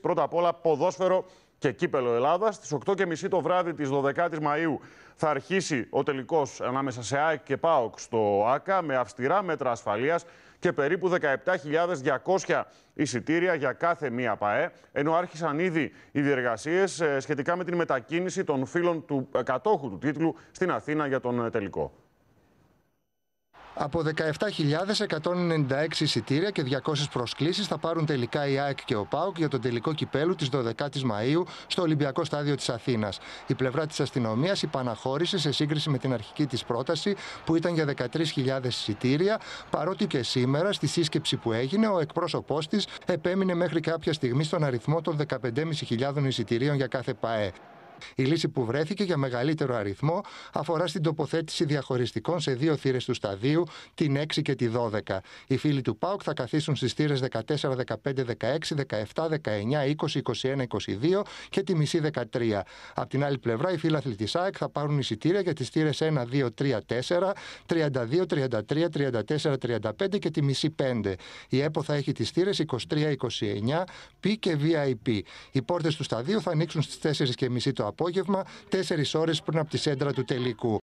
Πρώτα απ' όλα ποδόσφαιρο και κύπελο Ελλάδας. Στις 8.30 το βράδυ της 12η Μαου θα αρχίσει ο τελικός ανάμεσα σε ΑΕΚ και ΠΑΟΚ στο ΑΚΑ με αυστηρά μέτρα ασφαλείας και περίπου 17.200 εισιτήρια για κάθε μία ΠΑΕ, ενώ άρχισαν ήδη οι διεργασίες ε, σχετικά με την μετακίνηση των φίλων του ε, κατόχου του τίτλου στην Αθήνα για τον ε, τελικό. Από 17.196 εισιτήρια και 200 προσκλήσεις θα πάρουν τελικά η ΑΕΚ και ο ΠΑΟΚ για τον τελικό κυπέλου της 12ης Μαΐου στο Ολυμπιακό Στάδιο της Αθήνας. Η πλευρά της αστυνομίας υπαναχώρησε σε σύγκριση με την αρχική της πρόταση που ήταν για 13.000 εισιτήρια, παρότι και σήμερα στη σύσκεψη που έγινε ο εκπρόσωπός της επέμεινε μέχρι κάποια στιγμή στον αριθμό των 15.500 εισιτηρίων για κάθε ΠΑΕ. Η λύση που βρέθηκε για μεγαλύτερο αριθμό αφορά στην τοποθέτηση διαχωριστικών σε δύο θύρες του σταδίου, την 6 και τη 12. Οι φίλοι του ΠΑΟΚ θα καθίσουν στις θύρες 14, 15, 16, 17, 19, 20, 21, 22 και τη μισή 13. Απ' την άλλη πλευρά, οι φίλοι τη ΑΕΚ θα πάρουν εισιτήρια για τις θύρες 1, 2, 3, 4, 32, 33, 34, 35 και τη μισή 5. Η ΕΠΟ θα έχει τις θύρες 23, 29, VIP και VIP. Οι πόρτες του σταδίου θα ανοίξουν στις 4.30 το απόγευμα, 4 ώρες πριν από τη σέντρα του τελικού.